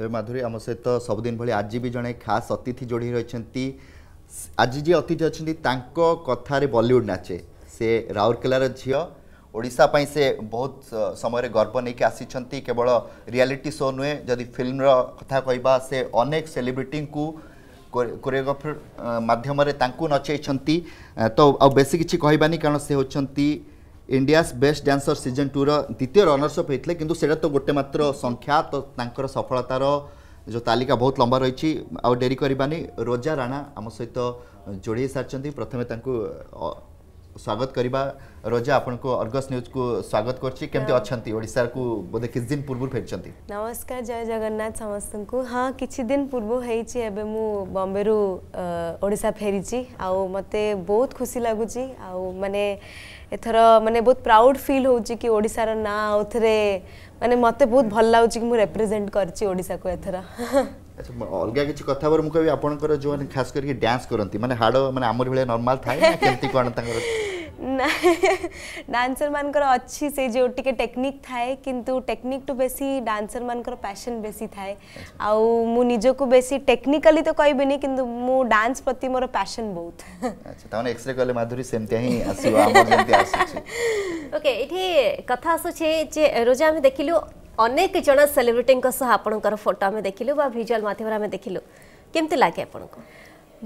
ତେବେ ମାଧୁରୀ ଆମ ସହିତ ସବୁଦିନ ଭଳି ଆଜି ବି ଜଣେ ଖାସ୍ ଅତିଥି ଯୋଡ଼ି ରହିଛନ୍ତି ଆଜି ଯିଏ ଅତିଥି ଅଛନ୍ତି ତାଙ୍କ କଥାରେ ବଲିଉଡ଼ ନାଚେ ସେ ରାଉରକେଲାର ଝିଅ ଓଡ଼ିଶା ପାଇଁ ସେ ବହୁତ ସମୟରେ ଗର୍ବ ନେଇକି ଆସିଛନ୍ତି କେବଳ ରିଆଲିଟି ଶୋ ନୁହେଁ ଯଦି ଫିଲ୍ମର କଥା କହିବା ସେ ଅନେକ ସେଲିବ୍ରିଟିଙ୍କୁ କୋରିଓଗ୍ରାଫର ମାଧ୍ୟମରେ ତାଙ୍କୁ ନଚେଇଛନ୍ତି ତ ଆଉ ବେଶୀ କିଛି କହିବାନି କାରଣ ସେ ହେଉଛନ୍ତି ইন্ডিয়াস বেস্ট ଡ୍ୟାନ୍ସର ସିଜନ୍ ଟୁର ଦ୍ୱିତୀୟ ରନର୍ସଅପ୍ ହେଇଥିଲେ କିନ୍ତୁ ସେଇଟା ତ ଗୋଟେ ମାତ୍ର ସଂଖ୍ୟା ତ ତାଙ୍କର ସଫଳତାର ଯେଉଁ ତାଲିକା ବହୁତ ଲମ୍ବା ରହିଛି ଆଉ ଡେରି କରିବାନି ରୋଜା ରାଣା ଆମ ସହିତ ଯୋଡ଼ି ସାରିଛନ୍ତି ପ୍ରଥମେ ତାଙ୍କୁ ସ୍ୱାଗତ କରିବା ରଜା ଆପଣଙ୍କ ଅର୍ଗସ୍ ନ୍ୟୁଜ୍କୁ ସ୍ୱାଗତ କରୁଛି କେମିତି ଅଛନ୍ତି ଓଡ଼ିଶାକୁ ବୋଧେ କିଛି ଦିନ ପୂର୍ବରୁ ଫେରିଛନ୍ତି ନମସ୍କାର ଜୟ ଜଗନ୍ନାଥ ସମସ୍ତଙ୍କୁ ହଁ କିଛି ଦିନ ପୂର୍ବରୁ ହେଇଛି ଏବେ ମୁଁ ବମ୍ବେରୁ ଓଡ଼ିଶା ଫେରିଛି ଆଉ ମୋତେ ବହୁତ ଖୁସି ଲାଗୁଛି ଆଉ ମାନେ ଏଥର ମାନେ ବହୁତ ପ୍ରାଉଡ଼ ଫିଲ୍ ହେଉଛି କି ଓଡ଼ିଶାର ନାଁ ଆଉଥରେ ମାନେ ମୋତେ ବହୁତ ଭଲ ଲାଗୁଛି କି ମୁଁ ରେପ୍ରେଜେଣ୍ଟ କରିଛି ଓଡ଼ିଶାକୁ ଏଥର ଆଚ୍ଛା ଅଲଗା କିଛି କଥା ହେବାରୁ ମୁଁ କହିବି ଆପଣଙ୍କର ଯେଉଁମାନେ ଖାସ୍ କରିକି ଡ୍ୟାନ୍ସ କରନ୍ତି ମାନେ ହାଡ଼ ମାନେ ଆମରି ଭଳିଆ ନର୍ମାଲ ଥାଏ ନା କେମିତି କ'ଣ ତାଙ୍କର ଡ୍ୟାନ୍ସର ମାନଙ୍କର ଅଛି ସେ ଯେଉଁ ଟିକେ ଟେକ୍ନିକ୍ ଥାଏ କିନ୍ତୁ ଟେକ୍ନିକ୍ଠୁ ବେଶୀ ଡ୍ୟାନ୍ସର ମାନଙ୍କର ପ୍ୟାସନ୍ ବେଶୀ ଥାଏ ଆଉ ମୁଁ ନିଜକୁ ବେଶୀ ଟେକ୍ନିକାଲି ତ କହିବିନି କିନ୍ତୁ ମୁଁ ଡ୍ୟାନ୍ସ ପ୍ରତି ମୋର ପ୍ୟାସନ୍ ବହୁତ ଆଚ୍ଛା ତାମାନେ ଏକ୍ସରେ କଲେ ମାଧୁରୀ ସେମିତି ହିଁ ଆସିବ ଆମର ଯେମିତି ଆସୁଛି ଓକେ ଏଠି କଥା ଆସୁଛି ଯେ ରୋଜା ଆମେ ଦେଖିଲୁ ଅନେକ ଜଣ ସେଲିବ୍ରିଟିଙ୍କ ସହ ଆପଣଙ୍କର ଫଟୋ ଆମେ ଦେଖିଲୁ ବା ଭିଜୁଆଲ୍ ମାଧ୍ୟମରେ ଆମେ ଦେଖିଲୁ କେମିତି ଲାଗେ ଆପଣଙ୍କୁ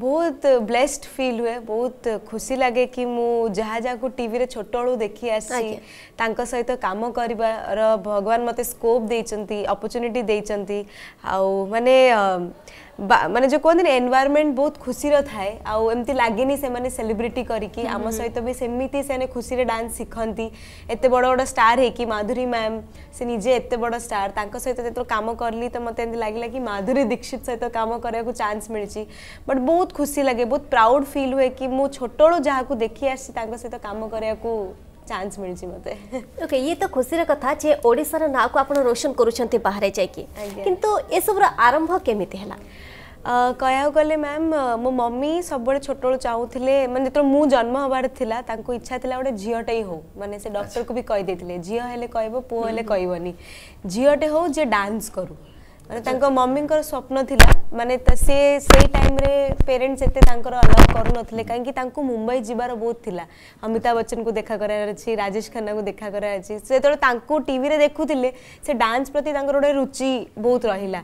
ବହୁତ ବ୍ଲେସ୍ଡ ଫିଲ୍ ହୁଏ ବହୁତ ଖୁସି ଲାଗେ କି ମୁଁ ଯାହା ଯାହାକୁ ଟିଭିରେ ଛୋଟବେଳୁ ଦେଖି ଆସିଛି ତାଙ୍କ ସହିତ କାମ କରିବାର ଭଗବାନ ମୋତେ ସ୍କୋପ୍ ଦେଇଛନ୍ତି ଅପରଚ୍ୟୁନିଟି ଦେଇଛନ୍ତି ଆଉ ମାନେ মানে যে কোনে এনवायरमेंट বহুত খুশি ৰা থায় আৰু এমতি লাগি নি সে মানে सेलिब्रिटी কৰি কি আমাৰ সৈতে বে সেমিতি sene খুশিৰে ডান্স শিকন্তি এতে বড় বড় স্টার হকি মাধुरी ম্যাম সে নিজে এতে বড় স্টার তাকো সৈতে তেতো কাম কৰলি ত মতে লাগিলা কি মাধुरी दीक्षित সৈতে কাম কৰে কো চান্স مليছি বাট বহুত খুশি লাগে বহুত প্ৰাউড ফিল হে কি মো ছোটলু যাକୁ দেখি আছি তাকো সৈতে কাম কৰে কো ଚାନ୍ସ ମିଳିଛି ମୋତେ ଓକେ ଇଏ ତ ଖୁସିର କଥା ଯେ ଓଡ଼ିଶାର ନାଁକୁ ଆପଣ ରୋଶନ କରୁଛନ୍ତି ବାହାରେ ଯାଇକି କିନ୍ତୁ ଏସବୁର ଆରମ୍ଭ କେମିତି ହେଲା କହିବାକୁ ଗଲେ ମ୍ୟାମ୍ ମୋ ମମି ସବୁବେଳେ ଛୋଟବେଳୁ ଚାହୁଁଥିଲେ ମାନେ ଯେତେବେଳେ ମୁଁ ଜନ୍ମ ହେବାର ଥିଲା ତାଙ୍କୁ ଇଚ୍ଛା ଥିଲା ଗୋଟେ ଝିଅଟେ ହଉ ମାନେ ସେ ଡକ୍ଟରକୁ ବି କହିଦେଇଥିଲେ ଝିଅ ହେଲେ କହିବ ପୁଅ ହେଲେ କହିବନି ଝିଅଟେ ହଉ ଯିଏ ଡାନ୍ସ କରୁ ମାନେ ତାଙ୍କ ମମିଙ୍କର ସ୍ୱପ୍ନ ଥିଲା ମାନେ ସେ ସେଇ ଟାଇମ୍ରେ ପେରେଣ୍ଟସ୍ ଏତେ ତାଙ୍କର ଆଲାଉ କରୁନଥିଲେ କାହିଁକି ତାଙ୍କୁ ମୁମ୍ବାଇ ଯିବାର ବହୁତ ଥିଲା ଅମିତାଭ ବଚ୍ଚନଙ୍କୁ ଦେଖା କରିବାର ଅଛି ରାଜେଶ ଖାନ୍ନାଙ୍କୁ ଦେଖା କରିବାର ଅଛି ସେତେବେଳେ ତାଙ୍କୁ ଟିଭିରେ ଦେଖୁଥିଲେ ସେ ଡାନ୍ସ ପ୍ରତି ତାଙ୍କର ଗୋଟେ ରୁଚି ବହୁତ ରହିଲା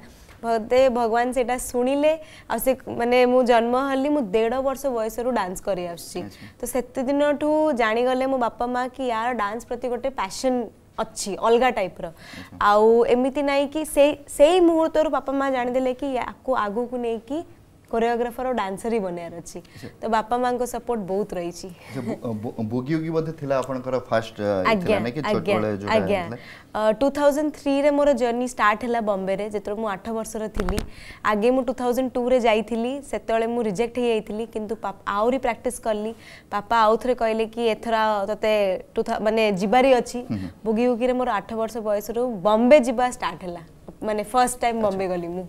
ବୋଧେ ଭଗବାନ ସେଇଟା ଶୁଣିଲେ ଆଉ ସେ ମାନେ ମୁଁ ଜନ୍ମ ହେଲି ମୁଁ ଦେଢ଼ ବର୍ଷ ବୟସରୁ ଡାନ୍ସ କରି ଆସୁଛି ତ ସେତେଦିନଠୁ ଜାଣିଗଲେ ମୋ ବାପା ମା' କି ୟାର ଡାନ୍ସ ପ୍ରତି ଗୋଟେ ପ୍ୟାସନ୍ ଅଛି ଅଲଗା ଟାଇପ୍ର ଆଉ ଏମିତି ନାହିଁ କି ସେଇ ସେଇ ମୁହୂର୍ତ୍ତରୁ ବାପା ମା ଜାଣିଦେଲେ କି ୟାକୁ ଆଗକୁ ନେଇକି কোরিওগ্রাফর ও ডান্সর হি বনার অছি তো বাপা মাঙ্কো সাপোর্ট বহুত রইছি বুগি উগি বধে থিলা আপনকর ফার্স্ট থিলা নাকি ছোট বেলে যোটা আজ্ঞা 2003 রে মোর জার্নি স্টার্ট হেলা বম্বে রে যেতর মু 8 বর্ষর থিলি আগে মু 2002 রে যাইথিলি সেতলে মু রিজেক্ট হই যাইথিলি কিন্তু আউরি প্র্যাকটিস করলি পাপা আউথরে কইলে কি এথর ততে মানে জিবারি অছি বুগি উগি রে মোর 8 বর্ষ বয়সরু বম্বে জিবা স্টার্ট হেলা মানে ফার্স্ট টাইম বম্বে গলি মু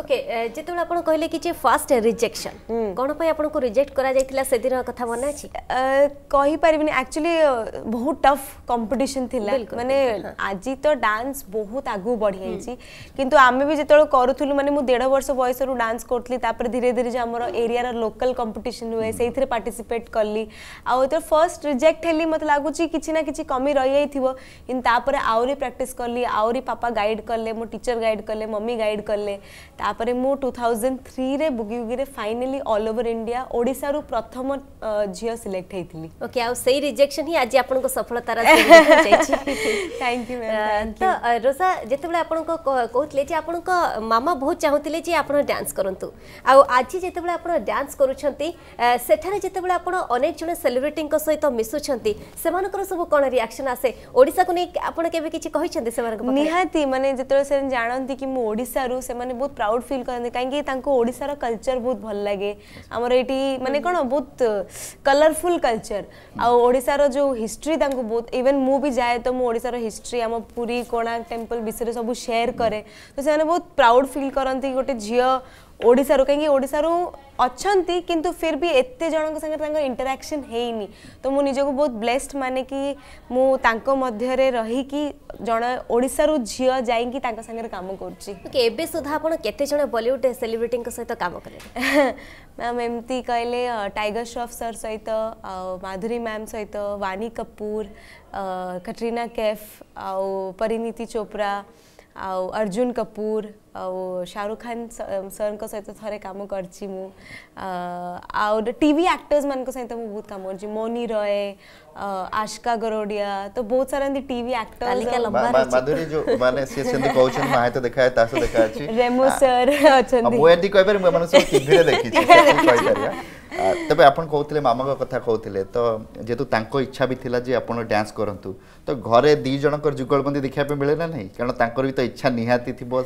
ओके ଯେତେବେଳେ ଆପଣ କହିଲେ କି ଯେ ଫାଷ୍ଟ ରିଜେକ୍ସନ କ'ଣ ପାଇଁ ଆପଣଙ୍କୁ ରିଜେକ୍ଟ କରାଯାଇଥିଲା ସେଦିନ କଥା ମନେ ଅଛି କହିପାରିବିନି ଆକ୍ଚୁଆଲି ବହୁତ ଟଫ୍ କମ୍ପିଟିସନ ଥିଲା ମାନେ ଆଜି ତ ଡାନ୍ସ ବହୁତ ଆଗକୁ ବଢ଼ିଯାଇଛି କିନ୍ତୁ ଆମେ ବି ଯେତେବେଳେ କରୁଥିଲୁ ମାନେ ମୁଁ ଦେଢ଼ ବର୍ଷ ବୟସରୁ ଡାନ୍ସ କରୁଥିଲି ତାପରେ ଧୀରେ ଧୀରେ ଯେଉଁ ଆମର ଏରିଆର ଲୋକାଲ କମ୍ପିଟିସନ ହୁଏ ସେଇଥିରେ ପାର୍ଟିସିପେଟ୍ କଲି ଆଉ ଯେତେବେଳେ ଫାର୍ଷ୍ଟ ରିଜେକ୍ଟ ହେଲି ମୋତେ ଲାଗୁଛି କିଛି ନା କିଛି କମି ରହିଯାଇଥିବ କିନ୍ତୁ ତାପରେ ଆହୁରି ପ୍ରାକ୍ଟିସ୍ କଲି ଆହୁରି ପାପା ଗାଇଡ଼ କଲେ ମୋ ଟିଚର ଗାଇଡ଼ କଲେ ମମି ଗାଇଡ଼ କଲେ ତାପରେ ମୁଁ ଟୁ ଥାଉଜେଣ୍ଡ ଥ୍ରୀରେ ବୁଗି ବୁଗିରେ ଫାଇନାଲି ଅଲ୍ ଓଭର ଇଣ୍ଡିଆ ଓଡ଼ିଶାରୁ ପ୍ରଥମ ଝିଅ ସିଲେକ୍ଟ ହେଇଥିଲି ଓକେ ଆଉ ସେଇ ରିଜେକ୍ସନ ହିଁ ଆଜି ଆପଣଙ୍କ ସଫଳତାର ଥ୍ୟାଙ୍କ ୟୁ ତ ରୋସା ଯେତେବେଳେ ଆପଣଙ୍କ କହୁଥିଲେ ଯେ ଆପଣଙ୍କ ମାମା ବହୁତ ଚାହୁଁଥିଲେ ଯେ ଆପଣ ଡ୍ୟାନ୍ସ କରନ୍ତୁ ଆଉ ଆଜି ଯେତେବେଳେ ଆପଣ ଡ୍ୟାନ୍ସ କରୁଛନ୍ତି ସେଠାରେ ଯେତେବେଳେ ଆପଣ ଅନେକ ଜଣ ସେଲିବ୍ରିଟିଙ୍କ ସହିତ ମିଶୁଛନ୍ତି ସେମାନଙ୍କର ସବୁ କ'ଣ ରିଆକ୍ସନ୍ ଆସେ ଓଡ଼ିଶାକୁ ନେଇ ଆପଣ କେବେ କିଛି କହିଛନ୍ତି ସେମାନଙ୍କ ନିହାତି ମାନେ ଯେତେବେଳେ ସେମାନେ ଜାଣନ୍ତି କି ମୁଁ ଓଡ଼ିଶାରୁ ସେମାନେ ବହୁତ ପ୍ରାଉଡ୍ ଫିଲ୍ କରନ୍ତି କାହିଁକି ତାଙ୍କୁ ଓଡ଼ିଶାର କଲଚର୍ ବହୁତ ଭଲ ଲାଗେ ଆମର ଏଇଠି ମାନେ କ'ଣ ବହୁତ କଲରଫୁଲ୍ କଲଚର୍ ଆଉ ଓଡ଼ିଶାର ଯେଉଁ ହିଷ୍ଟ୍ରି ତାଙ୍କୁ ବହୁତ ଇଭେନ୍ ମୁଁ ବି ଯାଏ ତ ମୁଁ ଓଡ଼ିଶାର ହିଷ୍ଟ୍ରି ଆମ ପୁରୀ କୋଣାର୍କ ଟେମ୍ପଲ୍ ବିଷୟରେ ସବୁ ସେୟାର କରେ ତ ସେମାନେ ବହୁତ ପ୍ରାଉଡ୍ ଫିଲ୍ କରନ୍ତି ଗୋଟେ ଝିଅ ଓଡ଼ିଶାରୁ କାହିଁକି ଓଡ଼ିଶାରୁ ଅଛନ୍ତି କିନ୍ତୁ ଫିର୍ ବି ଏତେ ଜଣଙ୍କ ସାଙ୍ଗରେ ତାଙ୍କର ଇଣ୍ଟରାକ୍ସନ୍ ହେଇନି ତ ମୁଁ ନିଜକୁ ବହୁତ ବ୍ଲେସ୍ଡ ମାନେ କି ମୁଁ ତାଙ୍କ ମଧ୍ୟରେ ରହିକି ଜଣେ ଓଡ଼ିଶାରୁ ଝିଅ ଯାଇକି ତାଙ୍କ ସାଙ୍ଗରେ କାମ କରୁଛି ଏବେ ସୁଦ୍ଧା ଆପଣ କେତେ ଜଣ ବଲିଉଡ଼ ସେଲିବ୍ରିଟିଙ୍କ ସହିତ କାମ କଲେ ମ୍ୟାମ୍ ଏମିତି କହିଲେ ଟାଇଗର ଶ୍ରଫ୍ ସାର୍ ସହିତ ଆଉ ମାଧୁରୀ ମ୍ୟାମ୍ ସହିତ वानी कपूर कटरीना कैफ और परिणीति चोपड़ा ଆଉ ଅର୍ଜୁନ କପୁର ଆଉ ଶାହରୁଖ ଖାନ ସରଙ୍କ ସହିତ ଥରେ କାମ କରିଛି ମୁଁ ଆଉ ଟିଭି ଆକ୍ଟର୍ସମାନଙ୍କ ସହିତ ମୁଁ ବହୁତ କାମ କରିଛି ମୋନି ରଏ ଆଶକା ଗରୋଡ଼ିଆ ତ ବହୁତ ସାରା ଏମିତି ଟିଭି ଆକ୍ଟର୍ସୁରୀ ଯୋଉମାନେ ସିଏ ସେମିତି କହୁଛନ୍ତି ମାହେ ତ ଦେଖା ତା ସହ ଦେଖା ଅଛି ରେମୋ ସାର୍ ଅଛନ୍ତି ମୁଁ ଏମିତି କହିପାରିବି ମୁଁ ଏମାନଙ୍କୁ ଟିଭିରେ ଦେଖିଛି କହିପାରିବା ତେବେ ଆପଣ କହୁଥିଲେ ମାମାଙ୍କ କଥା କହୁଥିଲେ ତ ଯେହେତୁ ତାଙ୍କ ଇଚ୍ଛା ବି ଥିଲା ଯେ ଆପଣ ଡ୍ୟାନ୍ସ କରନ୍ତୁ ତ ଘରେ ଦି ଜଣଙ୍କର ଯୁଗଳବନ୍ଦୀ ଦେଖିବା ପାଇଁ ମିଳେ ନା ନାହିଁ କାରଣ ତାଙ୍କର ବି ତ ଇଚ୍ଛା ନିହାତି ଥିବ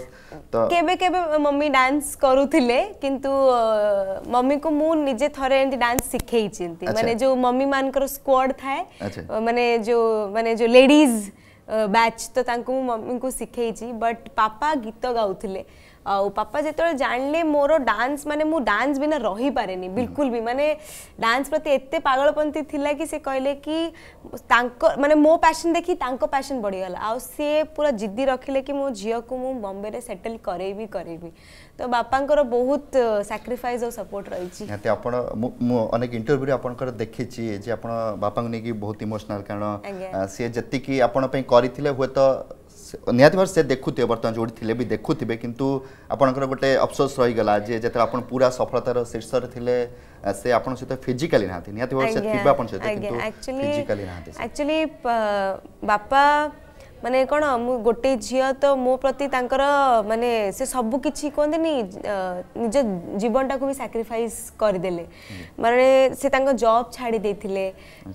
ତ କେବେ କେବେ ମମ୍ମି ଡ୍ୟାନ୍ସ କରୁଥିଲେ କିନ୍ତୁ ମମ୍ମିକୁ ମୁଁ ନିଜେ ଥରେ ଏମିତି ଡ୍ୟାନ୍ସ ଶିଖେଇଛି ମାନେ ଯୋଉ ମମ୍ମି ମାନଙ୍କର ସ୍କ୍ୱାଡ ଥାଏ ମାନେ ଯୋଉ ମାନେ ଯୋଉ ଲେଡିଜ ବ୍ୟାଚ୍ ତ ତାଙ୍କୁ ମୁଁ ମମ୍ମିଙ୍କୁ ଶିଖେଇଛି ବଟ୍ ପାପା ଗୀତ ଗାଉଥିଲେ ଆଉ ପାପା ଯେତେବେଳେ ଜାଣିଲେ ମୋର ଡାନ୍ସ ମାନେ ମୁଁ ଡାନ୍ସ ବିନା ରହିପାରେନି ବିଲକୁଲ ବି ମାନେ ଡାନ୍ସ ପ୍ରତି ଏତେ ପାଗଳପନ୍ତି ଥିଲା କି ସେ କହିଲେ କି ତାଙ୍କ ମାନେ ମୋ ପ୍ୟାସନ୍ ଦେଖି ତାଙ୍କ ପ୍ୟାସନ୍ ବଢ଼ିଗଲା ଆଉ ସେ ପୁରା ଜିଦ୍ଦି ରଖିଲେ କି ମୋ ଝିଅକୁ ମୁଁ ବମ୍ବେରେ ସେଟେଲ୍ କରେଇବି କରେଇବି ତ ବାପାଙ୍କର ବହୁତ ସାକ୍ରିଫାଇସ୍ ଆଉ ସପୋର୍ଟ ରହିଛି ନିହାତି ଆପଣ ମୁଁ ଅନେକ ଇଣ୍ଟରଭ୍ୟୁରେ ଆପଣଙ୍କର ଦେଖିଛି ଯେ ଆପଣ ବାପାଙ୍କୁ ନେଇକି ବହୁତ ଇମୋସନାଲ୍ କାରଣ ସିଏ ଯେତିକି ଆପଣ ପାଇଁ କରିଥିଲେ ହୁଏତ ନିହାତି ଭାବରେ ସେ ଦେଖୁଥିବେ ବର୍ତ୍ତମାନ ଯେଉଁଠି ଥିଲେ ବି ଦେଖୁଥିବେ କିନ୍ତୁ ଆପଣଙ୍କର ଗୋଟେ ଅଫସୋସ ରହିଗଲା ଯେ ଯେତେବେଳେ ଆପଣ ପୁରା ସଫଳତାର ଶୀର୍ଷରେ ଥିଲେ ସେ ଆପଣଙ୍କ ସହିତ ଫିଜିକାଲି ନାହାନ୍ତି ନିହାତି ଭାବରେ ସେ ଥିବେ ଆପଣଙ୍କ ସହିତ କିନ୍ତୁ ଫିଜିକାଲି ନାହାନ୍ତି ଆକ୍ଚୁଆଲି ବାପା ମାନେ କ'ଣ ମୁଁ ଗୋଟେ ଝିଅ ତ ମୋ ପ୍ରତି ତାଙ୍କର ମାନେ ସେ ସବୁ କିଛି କୁହନ୍ତିନି ନିଜ ଜୀବନଟାକୁ ବି ସାକ୍ରିଫାଇସ୍ କରିଦେଲେ ମାନେ ସେ ତାଙ୍କ ଜବ୍ ଛାଡ଼ି ଦେଇଥିଲେ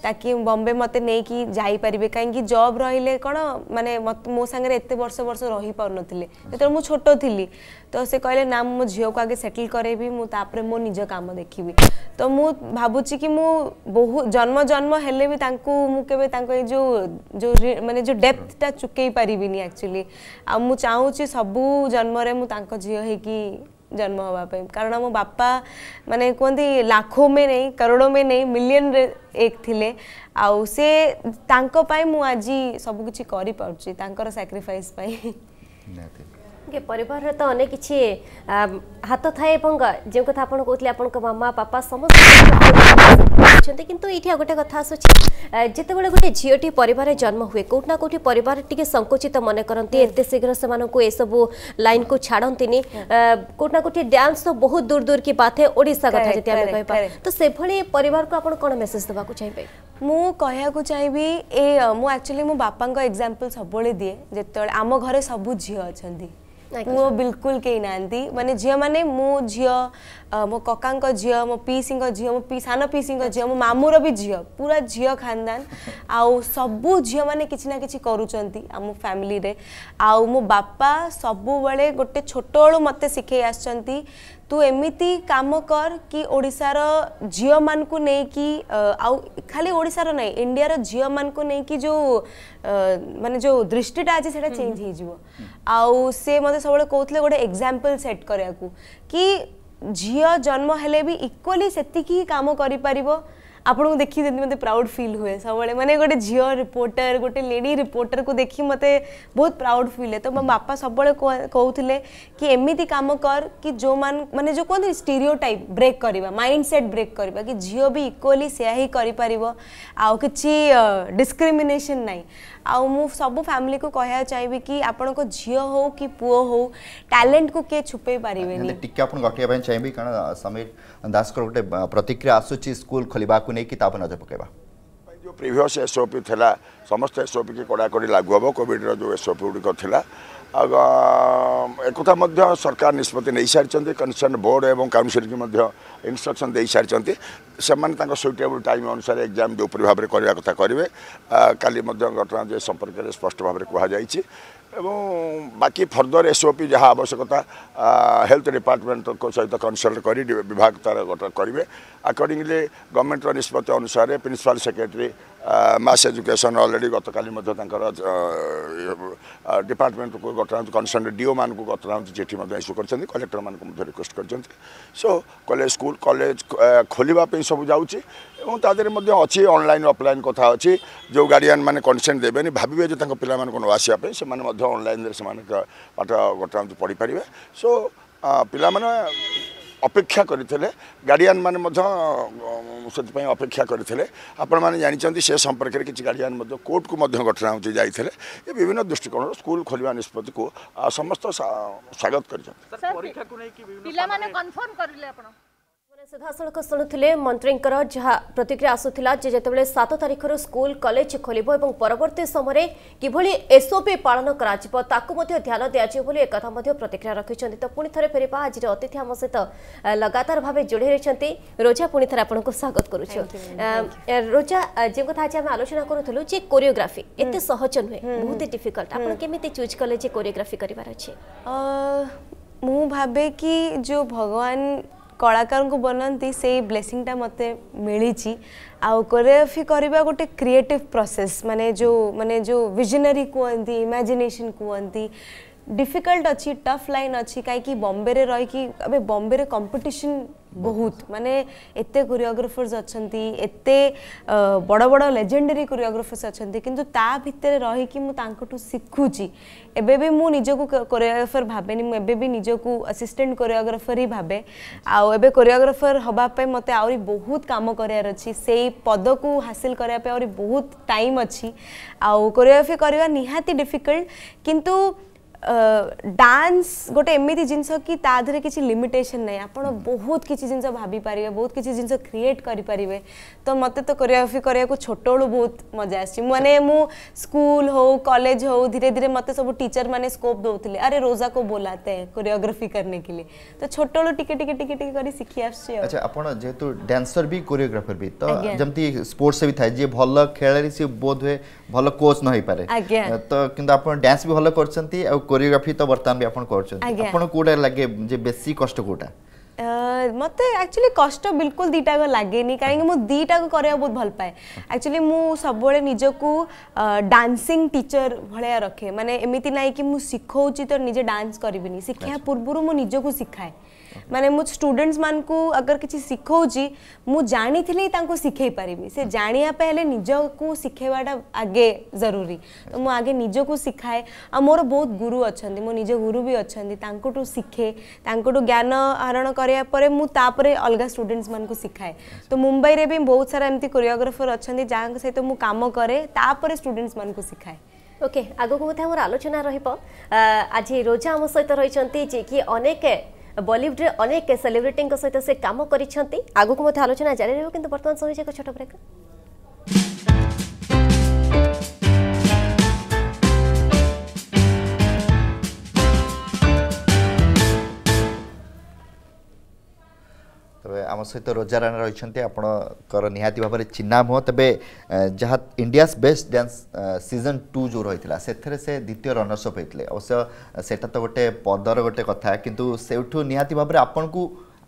ତାକି ବମ୍ବେ ମୋତେ ନେଇକି ଯାଇପାରିବେ କାହିଁକି ଜବ୍ ରହିଲେ କ'ଣ ମାନେ ମୋ ସାଙ୍ଗରେ ଏତେ ବର୍ଷ ବର୍ଷ ରହିପାରୁନଥିଲେ ଯେତେବେଳେ ମୁଁ ଛୋଟ ଥିଲି तो से कहले ना मो झील को आगे सेटल करेबी मुझे मो निज कम देखी तो मुझे भावुची कि बहु जन्म जन्म हेले भी मुझे जो जो मानने जो डेप्थटा चुकई पारि एक्चुअली आ मुझे सबू जन्म मुझे झील होगी जन्म हाँपी कारण मो बापा मानने कहते लाखों में नहीं करोड़ों में नहीं मिलियन रे एक थिले आउ से तांको पाई मु आज सबकिछ कर सैक्रिफाइस पाई पर तो अनेक किसी हाथ थाए जो कथा कहते आपण मामा पापा समस्त किंतु ये गोटे कथा आसूँ जिते बड़े गोटे झीटी पर जन्म हुए कौटना कौटी पर संकुचित मन करती एत शीघ्र से ये लाइन को छाड़ती कौटना कौटी डांस तो बहुत दूर दूर की बात ओडा कथा कह तो से परिवार आप कौन मेसेज देवाक चाहिए ମୁଁ କହିବାକୁ ଚାହିଁବି मो बापा ଆକ୍ଚୁଆଲି सब दिए ଏକ୍ଜାମ୍ପଲ୍ ସବୁବେଳେ ଦିଏ सब झील ଘରେ ମୁଁ ବିଲକୁଲ କେହି ନାହାନ୍ତି ମାନେ ଝିଅମାନେ ମୋ ଝିଅ ମୋ କକାଙ୍କ ଝିଅ ମୋ ପିସିଙ୍କ ଝିଅ ମୋ ସାନ ପିସିଙ୍କ ଝିଅ ମୋ ମାମୁଁର ବି ଝିଅ ପୁରା ଝିଅ ଖାନଦାନ ଆଉ ସବୁ ଝିଅମାନେ କିଛି ନା କିଛି କରୁଛନ୍ତି ଆମ ଫ୍ୟାମିଲିରେ ଆଉ ମୋ ବାପା ସବୁବେଳେ ଗୋଟେ ଛୋଟବେଳୁ ମୋତେ ଶିଖେଇ ଆସିଛନ୍ତି ତୁ ଏମିତି କାମ କର କି ଓଡ଼ିଶାର ଝିଅମାନଙ୍କୁ ନେଇକି ଆଉ ଖାଲି ଓଡ଼ିଶାର ନାହିଁ ଇଣ୍ଡିଆର ଝିଅମାନଙ୍କୁ ନେଇକି ଯେଉଁ ମାନେ ଯେଉଁ ଦୃଷ୍ଟିଟା ଅଛି ସେଇଟା ଚେଞ୍ଜ ହେଇଯିବ ଆଉ ସେ ମୋତେ ସବୁବେଳେ କହୁଥିଲେ ଗୋଟେ ଏକ୍ଜାମ୍ପଲ୍ ସେଟ୍ କରିବାକୁ କି ଝିଅ ଜନ୍ମ ହେଲେ ବି ଇକ୍ୱାଲି ସେତିକି ହିଁ କାମ କରିପାରିବ ଆପଣଙ୍କୁ ଦେଖି ଯେମିତି ମୋତେ ପ୍ରାଉଡ଼୍ ଫିଲ୍ ହୁଏ ସବୁବେଳେ ମାନେ ଗୋଟେ ଝିଅ ରିପୋର୍ଟର ଗୋଟେ ଲେଡ଼ି ରିପୋର୍ଟରକୁ ଦେଖି ମୋତେ ବହୁତ ପ୍ରାଉଡ଼୍ ଫିଲ୍ ହୁଏ ତ ମୋ ବାପା ସବୁବେଳେ କହୁଥିଲେ କି ଏମିତି କାମ କର କି ଯେଉଁମାନେ ମାନେ ଯେଉଁ କୁହନ୍ତି ଷ୍ଟିରିଓ ଟାଇପ୍ ବ୍ରେକ୍ କରିବା ମାଇଣ୍ଡ ସେଟ୍ ବ୍ରେକ୍ କରିବା କି ଝିଅ ବି ଇକ୍ୱାଲି ସେୟା ହିଁ କରିପାରିବ ଆଉ କିଛି ଡିସ୍କ୍ରିମିନେସନ୍ ନାହିଁ ଆଉ ମୁଁ ସବୁ ଫ୍ୟାମିଲିକୁ କହିବାକୁ ଚାହିଁବି କି ଆପଣଙ୍କ ଝିଅ ହଉ କି ପୁଅ ହଉ ଟ୍ୟାଲେଣ୍ଟକୁ କିଏ ଛୁପେଇ ପାରିବେନି ଟିକେ ଆପଣ ଘଟିବା ପାଇଁ ଚାହିଁବି କାରଣ ସମୀର ଦାସଙ୍କର ଗୋଟେ ପ୍ରତିକ୍ରିୟା ଆସୁଛି ସ୍କୁଲ ଖୋଲିବାକୁ ନେଇକି ତା ଉପରେ ନଜର ପକାଇବା ଯେଉଁ ପ୍ରିଭିୟସ୍ ଏସ୍ଓପି ଥିଲା ସମସ୍ତ ଏସ୍ଓପି କି କଡ଼ାକଡ଼ି ଲାଗୁ ହେବ କୋଭିଡ଼ର ଯେଉଁ ଏସ୍ଓପି ଗୁଡ଼ିକ ଥିଲା ଏକଥା ମଧ୍ୟ ସରକାର ନିଷ୍ପତ୍ତି ନେଇସାରିଛନ୍ତି କନ୍ସର୍ଣ୍ଣ ବୋର୍ଡ଼ ଏବଂ କାଉନସିଲିଂ ମଧ୍ୟ ଇନ୍ଷ୍ଟ୍ରକ୍ସନ୍ ଦେଇସାରିଛନ୍ତି ସେମାନେ ତାଙ୍କ ସୁଇଟେବୁଲ୍ ଟାଇମ୍ ଅନୁସାରେ ଏକ୍ଜାମ୍ ଯେଉଁପରି ଭାବରେ କରିବା କଥା କରିବେ କାଲି ମଧ୍ୟ ଘଟଣା ଯେ ସମ୍ପର୍କରେ ସ୍ପଷ୍ଟ ଭାବରେ କୁହାଯାଇଛି ଏବଂ ବାକି ଫର୍ଦର ଏସ୍ଓପି ଯାହା ଆବଶ୍ୟକତା ହେଲ୍ଥ ଡିପାର୍ଟମେଣ୍ଟଙ୍କ ସହିତ କନ୍ସଲ୍ଟ କରି ବିଭାଗ ତା'ର କରିବେ ଆକର୍ଡ଼ିଂଲି ଗଭର୍ଣ୍ଣମେଣ୍ଟର ନିଷ୍ପତ୍ତି ଅନୁସାରେ principal secretary mass education already गतकाली डिपारमेन्टको गठाउँछ कन्सेन्ट डिओ जेठी चिठी इस्यु गरिन्छ कलेक्टर रिक्वेस्ट गरिन्छ सो कलेज स्कुल कलेज तादर सबै अछि तामाल अफलैन कथा अछि जो गाडिया कन्सेन्ट देन भाइ पिला नआसप पाटा पाठ गठा परिबे सो पि ଅପେକ୍ଷା କରିଥିଲେ ଗାର୍ଡିଆନ୍ ମାନେ ମଧ୍ୟ ସେଥିପାଇଁ ଅପେକ୍ଷା କରିଥିଲେ ଆପଣମାନେ ଜାଣିଛନ୍ତି ସେ ସମ୍ପର୍କରେ କିଛି ଗାର୍ଡିଆନ୍ ମଧ୍ୟ କୋର୍ଟକୁ ମଧ୍ୟ ଘଟଣା ହେଉଛି ଯାଇଥିଲେ ଏ ବିଭିନ୍ନ ଦୃଷ୍ଟିକୋଣରୁ ସ୍କୁଲ ଖୋଲିବା ନିଷ୍ପତ୍ତିକୁ ସମସ୍ତ ସ୍ୱାଗତ କରିଛନ୍ତି ସିଧାସଳଖ ଶୁଣୁଥିଲେ ମନ୍ତ୍ରୀଙ୍କର ଯାହା ପ୍ରତିକ୍ରିୟା ଆସୁଥିଲା ଯେ ଯେତେବେଳେ ସାତ ତାରିଖରୁ ସ୍କୁଲ କଲେଜ ଖୋଲିବ ଏବଂ ପରବର୍ତ୍ତୀ ସମୟରେ କିଭଳି ଏସ୍ଓପି ପାଳନ କରାଯିବ ତାକୁ ମଧ୍ୟ ଧ୍ୟାନ ଦିଆଯିବ ବୋଲି ଏକଥା ମଧ୍ୟ ପ୍ରତିକ୍ରିୟା ରଖିଛନ୍ତି ତ ପୁଣି ଥରେ ଫେରିବା ଆଜିର ଅତିଥି ଆମ ସହିତ ଲଗାତାର ଭାବେ ଯୋଡ଼ି ରହିଛନ୍ତି ରୋଜା ପୁଣି ଥରେ ଆପଣଙ୍କୁ ସ୍ୱାଗତ କରୁଛୁ ରୋଜା ଯେଉଁ କଥା ଆଜି ଆମେ ଆଲୋଚନା କରୁଥିଲୁ ଯେ କୋରିଓଗ୍ରାଫି ଏତେ ସହଜ ନୁହେଁ ବହୁତ ଡିଫିକଲ୍ଟ ଆପଣ କେମିତି ଚୁଜ୍ କଲେ ଯେ କୋରିଓଗ୍ରାଫି କରିବାର ଅଛି ମୁଁ ଭାବେ କି ଯେଉଁ ଭଗବାନ କଳାକାରଙ୍କୁ ବନାନ୍ତି ସେଇ ବ୍ଲେସିଂଟା ମୋତେ ମିଳିଛି ଆଉ କୋରିଓଗ୍ରାଫି କରିବା ଗୋଟେ କ୍ରିଏଟିଭ୍ ପ୍ରୋସେସ୍ ମାନେ ଯେଉଁ ମାନେ ଯେଉଁ ଭିଜନାରୀ କୁହନ୍ତି ଇମାଜିନେସନ୍ କୁହନ୍ତି डिफिकल्ट अच्छी टफ लाइन अच्छी कहीं बम्बे रही अबे बम्बे कंपिटिशन ବହୁତ ମାନେ ଏତେ କୋରିଓଗ୍ରାଫର୍ସ ଅଛନ୍ତି ଏତେ ବଡ଼ ବଡ଼ ଲେଜେଣ୍ଡାରୀ କୋରିଓଗ୍ରାଫର୍ସ ଅଛନ୍ତି କିନ୍ତୁ ତା ଭିତରେ ରହିକି ମୁଁ ତାଙ୍କଠୁ ଶିଖୁଛି ଏବେ ବି ମୁଁ ନିଜକୁ କୋରିଓଗ୍ରାଫର ଭାବେନି ମୁଁ ଏବେ ବି ନିଜକୁ ଆସିଷ୍ଟାଣ୍ଟ କୋରିଓଗ୍ରାଫର ହିଁ ଭାବେ ଆଉ ଏବେ କୋରିଓଗ୍ରାଫର ହେବା ପାଇଁ ମୋତେ ଆହୁରି ବହୁତ କାମ କରିବାର ଅଛି ସେଇ ପଦକୁ ହାସିଲ କରିବା ପାଇଁ ଆହୁରି ବହୁତ ଟାଇମ୍ ଅଛି ଆଉ କୋରିଓଗ୍ରାଫି କରିବା ନିହାତି ଡିଫିକଲ୍ଟ କିନ୍ତୁ डांस गोटे एमती जिनस कि ताधे किसी लिमिटेसन ना आप बहुत किसी जिन भाभी पारे बहुत किसी जिन क्रिएट करें तो मत तो कोरियोग्राफी करने को छोटू बहुत मजा आने मैंने स्कूल हो कॉलेज हो धीरे धीरे मत सब टीचर मैंने स्कोप दौले अरे रोजा को बोलाते हैं कोरियोग्राफी करने के लिए तो छोटू टिके टिके टिके टिके कर डांसर भी कोरियोग्राफर भी तो जमी स्पोर्ट्स भी थाए भल खेल सी बोध हुए भल कोच न हो तो कि डांस भी भल कर কোরিওগ্রাফি তো বর্তমান বি আপন করছেন আপন কোডা লাগে যে বেশি কষ্ট কোডা মতো একচুয়ালি কষ্ট বিলকুল দুইটাক লাগেনি কারণ মু দুইটাক করা বহুত ভাল পায়ে একচুয়ালি মু সবুলে নিজকু ডান্সিং টিচর ভলিয়া রখে মানে এমিতি নাই কি মু শিখাউছি তো নিজে ডান্স করিবিনি শিখিয়া পূর্বরু মু নিজকু শিখায় ମାନେ ମୁଁ ଷ୍ଟୁଡେଣ୍ଟମାନଙ୍କୁ ଅଗର କିଛି ଶିଖଉଛି ମୁଁ ଜାଣିଥିଲେ ତାଙ୍କୁ ଶିଖେଇ ପାରିବି ସେ ଜାଣିବା ପାଇଁ ହେଲେ ନିଜକୁ ଶିଖେଇବାଟା ଆଗେ ଜରୁରୀ ତ ମୁଁ ଆଗେ ନିଜକୁ ଶିଖାଏ ଆଉ ମୋର ବହୁତ ଗୁରୁ ଅଛନ୍ତି ମୋ ନିଜ ଗୁରୁ ବି ଅଛନ୍ତି ତାଙ୍କଠୁ ଶିଖେ ତାଙ୍କଠୁ ଜ୍ଞାନ ଆହରଣ କରିବା ପରେ ମୁଁ ତାପରେ ଅଲଗା ଷ୍ଟୁଡେଣ୍ଟମାନଙ୍କୁ ଶିଖାଏ ତ ମୁମ୍ବାଇରେ ବି ବହୁତ ସାରା ଏମିତି କୋରିଓଗ୍ରାଫର ଅଛନ୍ତି ଯାହାଙ୍କ ସହିତ ମୁଁ କାମ କରେ ତାପରେ ଷ୍ଟୁଡେଣ୍ଟମାନଙ୍କୁ ଶିଖାଏ ଓକେ ଆଗକୁ ମଧ୍ୟ ଆମର ଆଲୋଚନା ରହିବ ଆଜି ରୋଜା ଆମ ସହିତ ରହିଛନ୍ତି ଯିଏକି ଅନେକ বলিউডে অনেক সেলিব্রিটি সহ সে কাম করেছেন আগুক মধ্যে আলোচনা জারি রহব কিন্তু বর্তমান সময় এক ছোট ব্রেক आम सहित रोजा राणा रही आपणकर निहाती भाव चिन्ह मुह तेरे जहाँ India best dance season two जो रही है से द्वितीय रनर्सअप होते अवश्य सेटा गोटे पदर गोटे कथा कितु से निहाती भाव में आपण को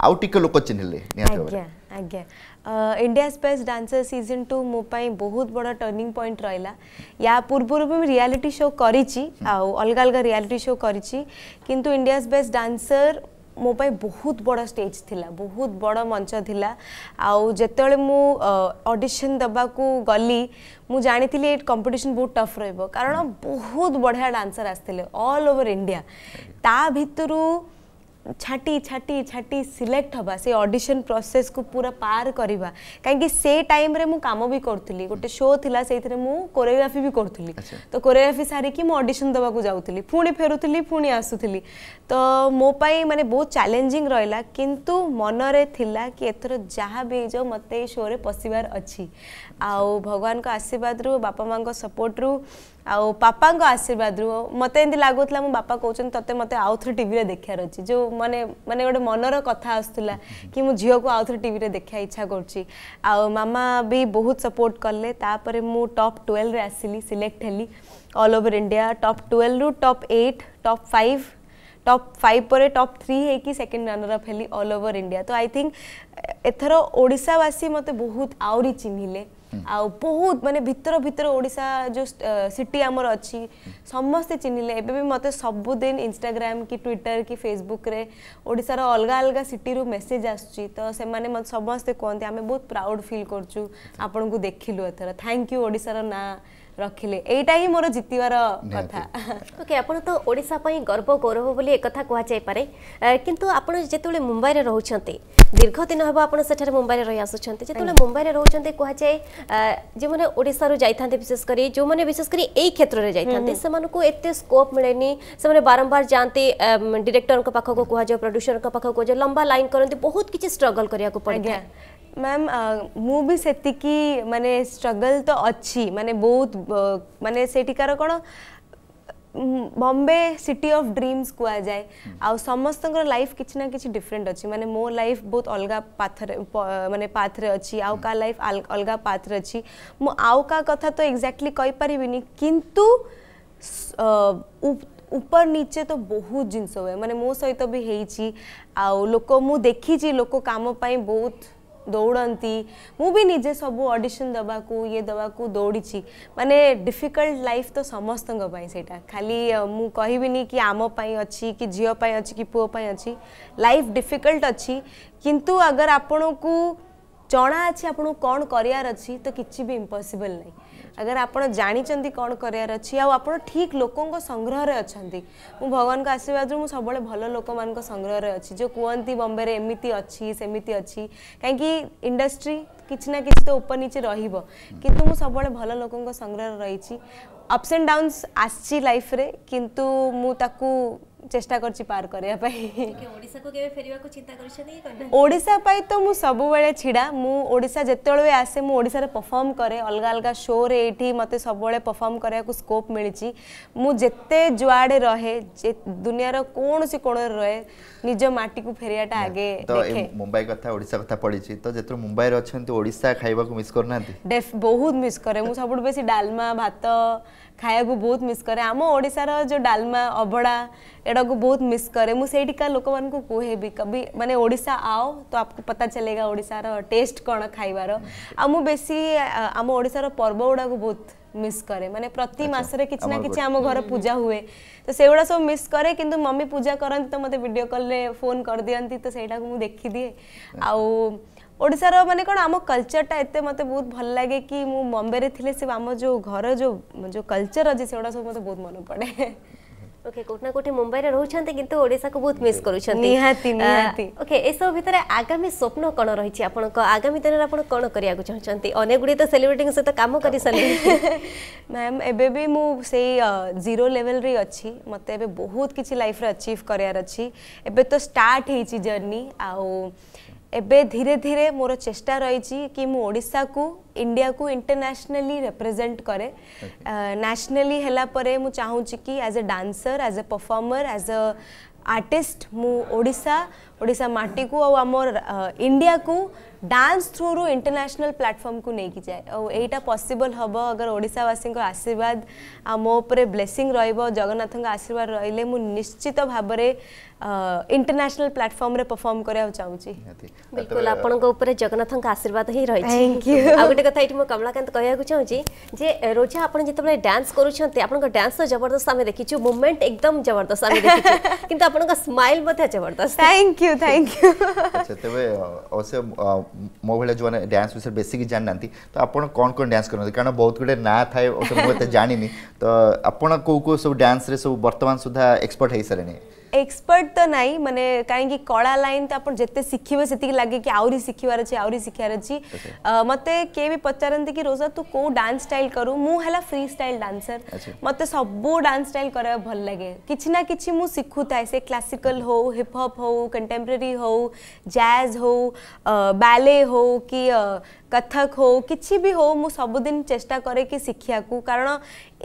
आउ टे लोक चिन्हले निहाती ଆଜ୍ଞା India space dancer season two ମୋ ପାଇଁ ବହୁତ ବଡ଼ ଟର୍ଣ୍ଣିଂ ପଏଣ୍ଟ ରହିଲା ୟା ପୂର୍ବରୁ ବି ମୁଁ ରିଆଲିଟି ଶୋ କରିଛି ଆଉ ଅଲଗା ଅଲଗା ରିଆଲିଟି ଶୋ ମୋ ପାଇଁ ବହୁତ ବଡ଼ ଷ୍ଟେଜ୍ ଥିଲା ବହୁତ ବଡ଼ ମଞ୍ଚ ଥିଲା ଆଉ ଯେତେବେଳେ ମୁଁ ଅଡ଼ିସନ୍ ଦେବାକୁ ଗଲି ମୁଁ ଜାଣିଥିଲି ଏ କମ୍ପିଟିସନ୍ ବହୁତ ଟଫ୍ ରହିବ କାରଣ ବହୁତ ବଢ଼ିଆ ଡାନ୍ସର୍ ଆସିଥିଲେ ଅଲ୍ ଓଭର୍ ଇଣ୍ଡିଆ ତା ଭିତରୁ छाटी छाटी छाटी सिलेक्ट हवा से ऑडिशन प्रोसेस को पूरा पार करवा कहीं से टाइम रे मु काम भी करी गोटे शो थिला से कोरियोग्राफी भी करी तो कोरियोग्राफी सारिकी मु ऑडिशन दवा को जाऊली पुणी फेरुली पुणी आसुली तो मो माने बहुत चैलेंजिंग रहा किंतु मन रे थिला कि एथर जहाँ भी जो मते शो रे पसबार अच्छी आउ भगवान को आशीर्वाद रु बापा माँ सपोर्ट रु ଆଉ ପାପାଙ୍କ ଆଶୀର୍ବାଦରୁ ମୋତେ ଏମିତି ଲାଗୁଥିଲା ମୋ ବାପା କହୁଛନ୍ତି ତତେ ମୋତେ ଆଉ ଥରେ ଟିଭିରେ ଦେଖିବାର ଅଛି ଯେଉଁ ମାନେ ମାନେ ଗୋଟେ ମନର କଥା ଆସୁଥିଲା କି ମୁଁ ଝିଅକୁ ଆଉ ଥରେ ଟିଭିରେ ଦେଖିବା ଇଚ୍ଛା କରୁଛି ଆଉ ମାମା ବି ବହୁତ ସପୋର୍ଟ କଲେ ତାପରେ ମୁଁ ଟପ୍ ଟୁଏଲ୍ଭରେ ଆସିଲି ସିଲେକ୍ଟ ହେଲି ଅଲ୍ ଓଭର୍ ଇଣ୍ଡିଆ ଟପ୍ ଟୁଏଲ୍ଭରୁ top eight top five top five पर टॉप थ्री होगी सेकेंड रनरअप हेली अल ओवर इंडिया तो आई थिंक एथर ओडावासी मत बहुत आहरी चिह्निले आउ बहुत मानते भितर भितर ओडा जो सिटी आमर अच्छी समस्ते चिन्हिले एवं मत सबुदिन इंस्टाग्राम कि ट्विटर कि फेसबुक ओडार अलग अलग सिटी रु मेसेज आसने तो समस्ते कहते आम बहुत प्राउड फिल कर देख लु एथर थैंक यू ओडार ना ରଖିଲେ ଏଇଟା ହିଁ ମୋର ଜିତିବାର କଥା ଓକେ ଆପଣ ତ ଓଡ଼ିଶା ପାଇଁ ଗର୍ବ ଗୌରବ ବୋଲି ଏକଥା କୁହାଯାଇପାରେ କିନ୍ତୁ ଆପଣ ଯେତେବେଳେ ମୁମ୍ବାଇରେ ରହୁଛନ୍ତି ଦୀର୍ଘ ଦିନ ହେବ ଆପଣ ସେଠାରେ ମୁମ୍ବାଇରେ ରହି ଆସୁଛନ୍ତି ଯେତେବେଳେ ମୁମ୍ବାଇରେ ରହୁଛନ୍ତି କୁହାଯାଏ ଯେଉଁମାନେ ଓଡ଼ିଶାରୁ ଯାଇଥାନ୍ତି ବିଶେଷ କରି ଯେଉଁମାନେ ବିଶେଷ କରି ଏଇ କ୍ଷେତ୍ରରେ ଯାଇଥାନ୍ତି ସେମାନଙ୍କୁ ଏତେ ସ୍କୋପ୍ ମିଳେନି ସେମାନେ ବାରମ୍ବାର ଯାଆନ୍ତି ଡିରେକ୍ଟରଙ୍କ ପାଖକୁ କୁହାଯାଏ ପ୍ରଡ୍ୟୁସରଙ୍କ ପାଖକୁ କୁହାଯାଏ ଲମ୍ବା ଲାଇନ୍ କରନ୍ତି ବହୁତ କିଛି ଷ୍ଟ୍ରଗଲ୍ କରିବାକୁ ପଡ଼ିଥାଏ ম্যাম মু বি সেতিকি মানে স্ট্রগল তো অছি মানে বহুত মানে সেটিকার কোন বম্বে সিটি অফ ড্রিমস কুযায়ে আস্তর লাইফ কিছু না কিছু ডিফরেন্ট অছি মানে মো লাইফ বহুত অলগা পাথরে মানে পাথরে অছি আউ কা লাইফ অলগা পাথরে অছি মু আউ কা কথা তো এক্সাক্টলি কই পারিবিনি কিন্তু ऊपर नीचे तो बहुत जिनस हुए मैंने मो सहित भी होती आउ लोक मुझे देखी लोक कम बहुत ଦୌଡ଼ନ୍ତି ମୁଁ ବି ନିଜେ ସବୁ ଅଡ଼ିସନ୍ ଦେବାକୁ ଇଏ ଦେବାକୁ ଦୌଡ଼ିଛି ମାନେ ଡିଫିକଲ୍ଟ ଲାଇଫ୍ ତ ସମସ୍ତଙ୍କ ପାଇଁ ସେଇଟା ଖାଲି ମୁଁ କହିବିନି କି ଆମ ପାଇଁ ଅଛି କି ଝିଅ ପାଇଁ ଅଛି କି ପୁଅ ପାଇଁ ଅଛି ଲାଇଫ୍ ଡିଫିକଲ୍ଟ ଅଛି କିନ୍ତୁ ଅଗର ଆପଣଙ୍କୁ ଜଣା ଅଛି ଆପଣଙ୍କୁ କ'ଣ କରିବାର ଅଛି ତ କିଛି ବି ଇମ୍ପସିବଲ୍ ନାହିଁ अगर आप जानी कौन करार अच्छी आप ठीक लोकों संग्रह अच्छा मुझ भगवान को आशीर्वाद मुझे सब भल लोक मान संग्रह अच्छी जो कहती बम्बे एमती अच्छी सेमती अच्छी कहीं इंडस्ट्री किसी ना किसी तो ऊपर नीचे रहा सब भल लोक संग्रह रही अप्स एंड डाउनस आसची लाइफ रे किंतु मु চেষ্টা করছি পার করা ওড়শা পাই তো মু সবুলে ছিড়া মু ওড়শা যেতবে আসে মু ওড়শার পরফর্ম করে অলগা অলগা শো রে এইটি মতো সবুলে পরফর্ম করা স্কোপ মিছি মু যেতে যুয়াড়ে রহে দুনিয়ার কোণী কোণরে রহে নিজ মাটি কু ফেরিয়াটা আগে মুম্বাই কথা ওড়শা কথা পড়িছি তো যেত মুম্বাই অনেক ওড়শা খাইবা মিস করু না বহুত মিস করে মু সবুঠ বেশি ডালমা ভাত ଖାଇବାକୁ ବହୁତ ମିସ୍ କରେ ଆମ ଓଡ଼ିଶାର ଯେଉଁ ଡାଲମା ଅଭଡ଼ା ଏଗୁଡ଼ାକୁ ବହୁତ ମିସ୍ କରେ ମୁଁ ସେଇଠିକା ଲୋକମାନଙ୍କୁ କୁହେ ବି କବି ମାନେ ଓଡ଼ିଶା ଆଓ ତ ଆପଣଙ୍କୁ ପତା ଚଲେଗା ଓଡ଼ିଶାର ଟେଷ୍ଟ କ'ଣ ଖାଇବାର ଆଉ ମୁଁ ବେଶୀ ଆମ ଓଡ଼ିଶାର ପର୍ବ ଗୁଡ଼ାକୁ ବହୁତ ମିସ୍ କରେ ମାନେ ପ୍ରତି ମାସରେ କିଛି ନା କିଛି ଆମ ଘର ପୂଜା ହୁଏ ତ ସେଗୁଡ଼ା ସବୁ ମିସ୍ କରେ କିନ୍ତୁ ମମି ପୂଜା କରନ୍ତି ତ ମୋତେ ଭିଡ଼ିଓ କଲ୍ରେ ଫୋନ୍ କରିଦିଅନ୍ତି ତ ସେଇଟାକୁ ମୁଁ ଦେଖିଦିଏ ଆଉ ओडार ମାନେ କ'ଣ ଆମ କଲଚରଟା ଏତେ ମୋତେ ବହୁତ ଭଲ ଲାଗେ କି ମୁଁ ବମ୍ବେରେ ଥିଲେ ସେ ଆମ ଯେଉଁ ଘର ଯେଉଁ ଯେଉଁ କଲଚର ଅଛି ସେଗୁଡ଼ା ସବୁ ମୋତେ ବହୁତ ମନେ ପଡ଼େ ओके कोट ना कोटे मुंबई रे रहउछन्ते किंतु ओडिसा को बहुत मिस करूछन्ते निहाती निहाती ओके ए सब भितर आगामी स्वप्न कोन रहिछि आपन को आगामी दिन आपन कोन करिया को चाहछन्ते अनेक गुडी त सेलिब्रिटी सहित काम करि सले मैम एबे भी मु से जीरो लेवल रे अछि मते एबे बहुत किछि लाइफ रे अचीव करियार अछि एबे तो स्टार्ट हेछि जर्नी आ ଏବେ ଧୀରେ ଧୀରେ ମୋର ଚେଷ୍ଟା ରହିଛି କି ମୁଁ ଓଡ଼ିଶାକୁ ଇଣ୍ଡିଆକୁ ଇଣ୍ଟରନ୍ୟାସନାଲି ରେପ୍ରେଜେଣ୍ଟ କରେ ନ୍ୟାସନାଲି ହେଲା ପରେ ମୁଁ ଚାହୁଁଛି କି ଆଜ୍ ଏ ଡ୍ୟାନ୍ସର ଆଜ୍ ଏ ପରଫର୍ମର ଆଜ୍ ଏ ଆର୍ଟିଷ୍ଟ ମୁଁ ଓଡ଼ିଶା ଓଡ଼ିଶା ମାଟିକୁ ଆଉ ଆମ ଇଣ୍ଡିଆକୁ डांस डान्स थ्रुरु इंटरनेशनल प्लाटफर्म को लेकिन जाए और पसिबल हम अगर ओडावासी आशीर्वाद मो उपर ब्लेसींग रगन्नाथ आशीर्वाद रे निश्चित भाव में इंटरनेशनल प्लाटफर्म रे परफॉर्म करा चाहूँगी बिल्कुल आपंपर जगन्नाथ आशीर्वाद ही रही थैंक यू आ गोटे कथा ये मुझे कमलाकांत कहवाक चाहूँगी जे रोजा आप जिते डांस करुँच आप डांस तो जबरदस्त आम देखी मुवमेंट एकदम जबरदस्त आम देखी किंतु आप स्माइल जबरदस्त थैंक यू थैंक यू अच्छा तेज अवश्य ମୋ ଭଳିଆ ଯେଉଁମାନେ ଡ୍ୟାନ୍ସ ବିଷୟରେ ବେଶିକି ଜାଣିନାହାନ୍ତି ତ ଆପଣ କ'ଣ କ'ଣ ଡ୍ୟାନ୍ସ କରନ୍ତି କାରଣ ବହୁତ ଗୁଡ଼ିଏ ନାଁ ଥାଏ ମୁଁ ଏତେ ଜାଣିନି ତ ଆପଣ କେଉଁ କେଉଁ ସବୁ ଡ୍ୟାନ୍ସରେ ସବୁ ବର୍ତ୍ତମାନ ସୁଦ୍ଧା ଏକ୍ସପର୍ଟ ହେଇସାରିଲେଣି ଏକ୍ସପର୍ଟ ତ ନାହିଁ ମାନେ କାହିଁକି କଳା ଲାଇନ୍ ତ ଆପଣ ଯେତେ ଶିଖିବେ ସେତିକି ଲାଗେ କି ଆହୁରି ଶିଖିବାର ଅଛି ଆହୁରି ଶିଖିବାର ଅଛି ମୋତେ କିଏ ବି ପଚାରନ୍ତି କି ରୋଜା ତୁ କେଉଁ ଡାନ୍ସ ଷ୍ଟାଇଲ୍ କରୁ ମୁଁ ହେଲା ଫ୍ରି ଷ୍ଟାଇଲ୍ ଡାନ୍ସର ମୋତେ ସବୁ ଡାନ୍ସ ଷ୍ଟାଇଲ୍ କରିବାକୁ ଭଲ ଲାଗେ କିଛି ନା କିଛି ମୁଁ ଶିଖୁଥାଏ ସେ କ୍ଲାସିକାଲ୍ ହଉ ହିପ୍ ହପ୍ ହଉ କଣ୍ଟେମ୍ପରାରୀ ହଉ ଜାଜ୍ ହଉ ବାଲେ ହଉ କି कथक हो कि भी हो मु सबुदिन चेष्टा करे कि शिखिया को कारण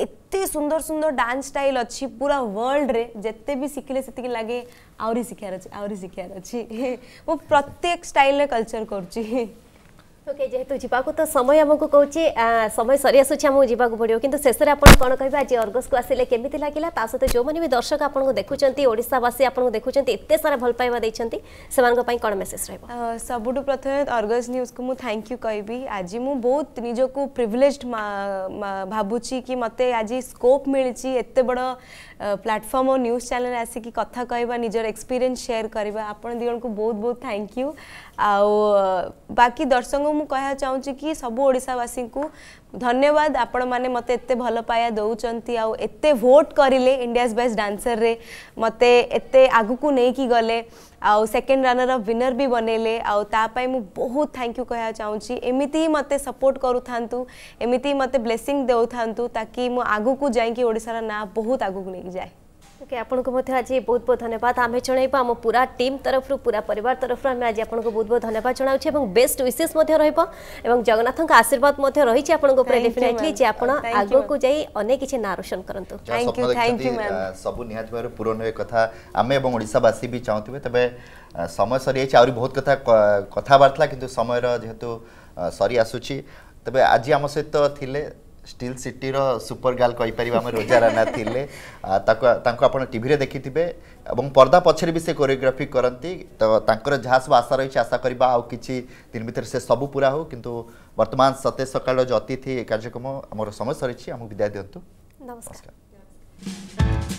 एत सुंदर सुंदर डांस स्टाइल अच्छी पूरा वर्ल्ड रे जिते भी शिखिले से लगे आहरी शिखार मु प्रत्येक स्टाइल रे कल्चर कर ओके जेहेतु जीवाकू तो समय आमको कहे समय सरी आसूँ आम पड़ो कि शेष में कौन कह आज अर्गस को आसिले केमी लगे ता सहित जो मैंने भी दर्शक आपको देखुंशावासी आपको देखुं एत सारा भल पाइबा देखते से कौन मेसेज रहा सबुठ प्रथम अर्गस न्यूज को मुझे थैंक यू कहबी आज मुझे बहुत निजक प्रिभलेज भावुची कि मत आज स्कोप मिली एत बड़ प्लाटफर्म और न्यूज चैनल आसिक कथा कहवा निजर एक्सपीरियंस सेयर करवा आपण दिजन को बहुत बहुत थैंक यू आ बाकी ମୁଁ କହିବାକୁ ଚାହୁଁଛି କି ସବୁ ଓଡ଼ିଶାବାସୀଙ୍କୁ ଧନ୍ୟବାଦ ଆପଣମାନେ ମୋତେ ଏତେ ଭଲ ପାଇବା ଦେଉଛନ୍ତି ଆଉ ଏତେ ଭୋଟ୍ କରିଲେ ଇଣ୍ଡିଆଜ୍ ବେଷ୍ଟ ଡ୍ୟାନ୍ସର୍ରେ ମୋତେ ଏତେ ଆଗକୁ ନେଇକି ଗଲେ ଆଉ ସେକେଣ୍ଡ ରନର୍ ଅଫ୍ ୱିନର୍ ବି ବନେଇଲେ ଆଉ ତା ପାଇଁ ମୁଁ ବହୁତ ଥ୍ୟାଙ୍କ ୟୁ କହିବାକୁ ଚାହୁଁଛି ଏମିତି ହିଁ ମୋତେ ସପୋର୍ଟ କରୁଥାନ୍ତୁ ଏମିତି ହିଁ ମୋତେ ବ୍ଲେସିଂ ଦେଉଥାନ୍ତୁ ତାକି ମୁଁ ଆଗକୁ ଯାଇକି ଓଡ଼ିଶାର ନାଁ ବହୁତ ଆଗକୁ ନେଇକି ଯାଏ ওকে আপনাকে মধ্যে আজ বহুত বহুত ধন্যবাদ আমি জনাইব আম পুরা টিম তরফর পুরা পরিবার তরফর আমি আজ আপনাকে বহুত বহুত ধন্যবাদ জনাওছি এবং বেস্ট উইসেস মধ্যে রহব এবং জগন্নাথঙ্ক আশীর্বাদ মধ্যে রয়েছে আপনার উপরে ডেফিনেটলি যে আপনার আগুকু যাই অনেক কিছু না রোশন করন্তু thank you thank you ma'am সবু নিহাত ভাবে পূরণ হয়ে কথা আমি এবং ওড়িশাবাসী বি চাহুতিবে তবে সময় সরি যাইছে আউরি বহুত কথা কথাবার্তা কিন্তু সময়র যেহেতু সরি আসুছি তবে আজি আম সহিত ଷ୍ଟିଲ୍ ସିଟିର ସୁପର ଗାର୍ଲ କହିପାରିବା ଆମେ ରୋଜା ରାନା ଥିଲେ ତାକୁ ତାଙ୍କୁ ଆପଣ ଟିଭିରେ ଦେଖିଥିବେ ଏବଂ ପର୍ଦ୍ଦା ପଛରେ ବି ସେ କୋରିଓଗ୍ରାଫି କରନ୍ତି ତ ତାଙ୍କର ଯାହା ସବୁ ଆଶା ରହିଛି ଆଶା କରିବା ଆଉ କିଛି ଦିନ ଭିତରେ ସେ ସବୁ ପୁରା ହେଉ କିନ୍ତୁ ବର୍ତ୍ତମାନ ସତେଜ ସକାଳର ଯେଉଁ ଅତିଥି କାର୍ଯ୍ୟକ୍ରମ ଆମର ସମୟ ସରିଛି ଆମକୁ ବିଦାୟ ଦିଅନ୍ତୁ ନମସ୍କାର